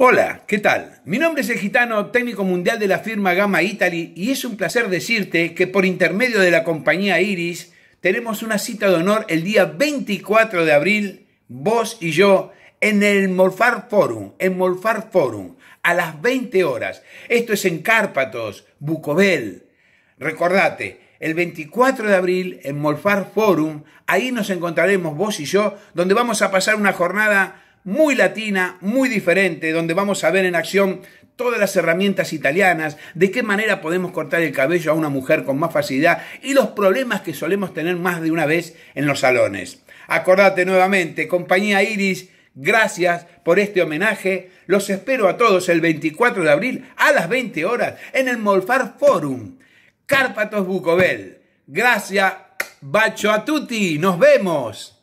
Hola, ¿qué tal? Mi nombre es el gitano técnico mundial de la firma Gamma Italy y es un placer decirte que por intermedio de la compañía Iris tenemos una cita de honor el día 24 de abril, vos y yo, en el Molfar Forum, en Molfar Forum, a las 20 horas. Esto es en Cárpatos, Bucobel. Recordate, el 24 de abril en Molfar Forum, ahí nos encontraremos vos y yo, donde vamos a pasar una jornada muy latina, muy diferente, donde vamos a ver en acción todas las herramientas italianas, de qué manera podemos cortar el cabello a una mujer con más facilidad y los problemas que solemos tener más de una vez en los salones. Acordate nuevamente, compañía Iris, gracias por este homenaje. Los espero a todos el 24 de abril a las 20 horas en el Molfar Forum, Cárpatos Bucobel. Gracias, bacho a tutti, nos vemos.